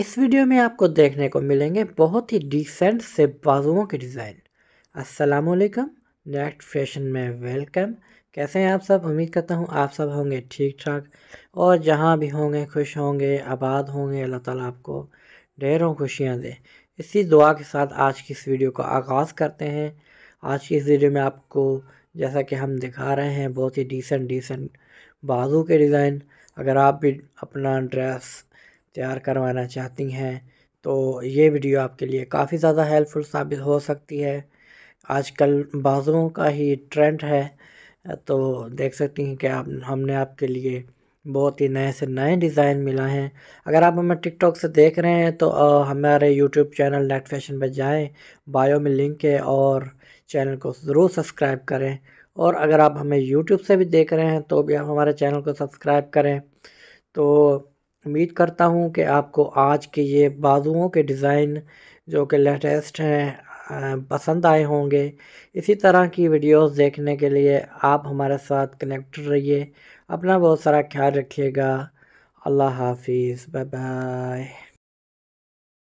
इस वीडियो में आपको देखने को मिलेंगे बहुत ही डिसेंट से बाजुओं के डिज़ाइन वालेकुम नेक्स्ट फैशन में वेलकम कैसे हैं आप सब उम्मीद करता हूँ आप सब होंगे ठीक ठाक और जहाँ भी होंगे खुश होंगे आबाद होंगे अल्लाह ताला आपको ढेरों खुशियाँ दे इसी दुआ के साथ आज की इस वीडियो का आगाज़ करते हैं आज की इस वीडियो में आपको जैसा कि हम दिखा रहे हैं बहुत ही डिसेंट डिसेंट बाजू के डिज़ाइन अगर आप भी अपना ड्रेस तैयार करवाना चाहती हैं तो ये वीडियो आपके लिए काफ़ी ज़्यादा हेल्पफुल साबित हो सकती है आजकल बाजुओं का ही ट्रेंड है तो देख सकती हैं कि आप हमने आपके लिए बहुत ही नए से नए डिज़ाइन मिला है अगर आप हमें टिकटॉक से देख रहे हैं तो हमारे यूट्यूब चैनल नेट फैशन पर जाएं बायो में लिंक है और चैनल को ज़रूर सब्सक्राइब करें और अगर आप हमें यूट्यूब से भी देख रहे हैं तो भी आप हमारे चैनल को सब्सक्राइब करें तो उम्मीद करता हूँ कि आपको आज के ये बाजुओं के डिज़ाइन जो कि लेटेस्ट हैं पसंद आए होंगे इसी तरह की वीडियोस देखने के लिए आप हमारे साथ कनेक्ट रहिए अपना बहुत सारा ख्याल रखिएगा अल्लाह हाफिज़ बाय बाय